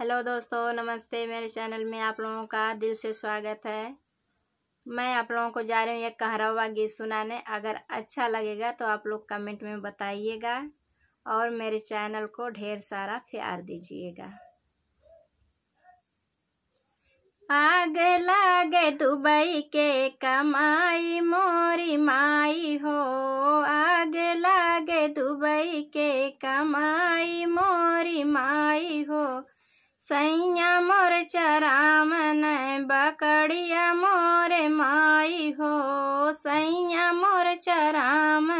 hello दोस्तों नमस्ते मेरे चैनल में आप लोगों का दिल से स्वागत है मैं आप लोगों को जा रही हूँ एक कहरावा गीत सुनाने अगर अच्छा लगेगा तो आप लोग कमेंट में बताइएगा और मेरे चैनल को ढेर सारा प्यार दीजिएगा आग लागे दुबई के कमाई मोरी माई हो आग लागे दुबई के कमाई मोरी माई हो सैया मोर चरामन बकड़िया मोर माई हो सैया मोर चराम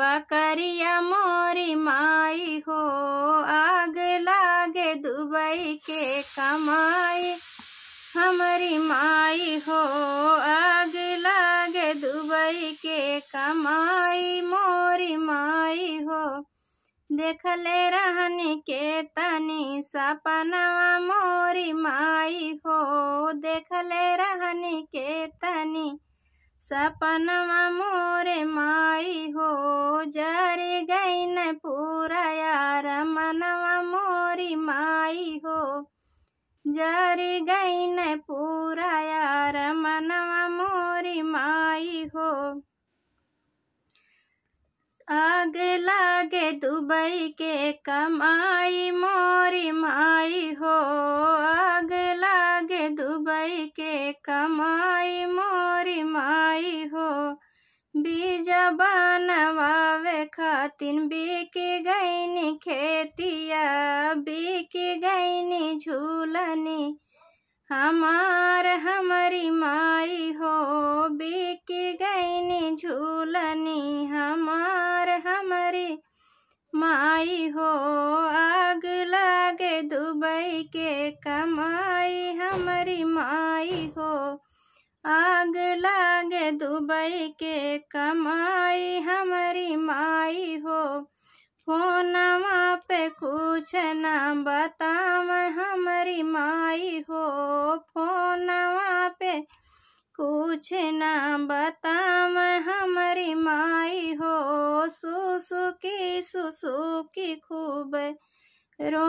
बकरिया मोरी माई हो आग लागे दुबई के कमाई हमारी माई हो आग लागे दुबई के कमाई मोरी माई हो ले रहनी के तनी सपनवा मोरी माई हो ले रहनी के तनी सपनवा मोरे माई हो जरी गई न पूरा यार मनवा मोरी माई हो जरी गई न पूरा यार मनवा मोरी माई हो आग लागे दुबई के कमाई मोरी माई हो आग लागे दुबई के कमाई मोरी माई हो बीजा बनवावे खातिन बिकी गईनी खेतिया बिकी गईनी झूलनी हमार हमारी माई हो बिकी गईनी झूलनी हमार तुम्हारी माई हो आग लागे दुबई के कमाई हमारी माई हो आग लागे दुबई के कमाई हमारी माई हो फोनवा पे कुछ न बताव हमारी माई हो वहाँ पे कुछ न बता के सुसु की खूब रो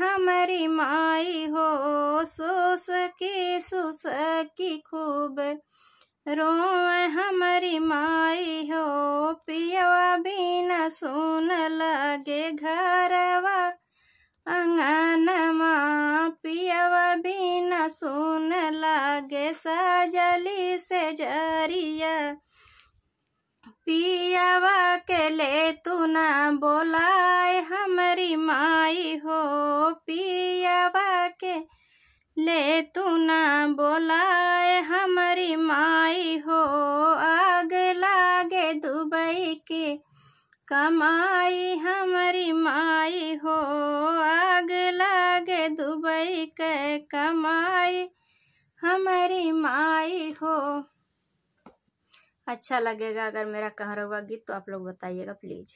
हमारी माई हो सुस के सुस की खूब रो हमारी माई हो भी न सुन लगे घरवा अंगन पियावा भी न सुन लगे सजली से जरिया पियावा के ले तू ना बोलाए हमारी माई हो पियावा के ले तू ना बोलाए हमारी माई हो आग लागे दुबई के कमाई हमारी माई हो आग लागे दुबई के कमाई हमारी माई हो अच्छा लगेगा अगर मेरा कहा हुआ गीत तो आप लोग बताइएगा प्लीज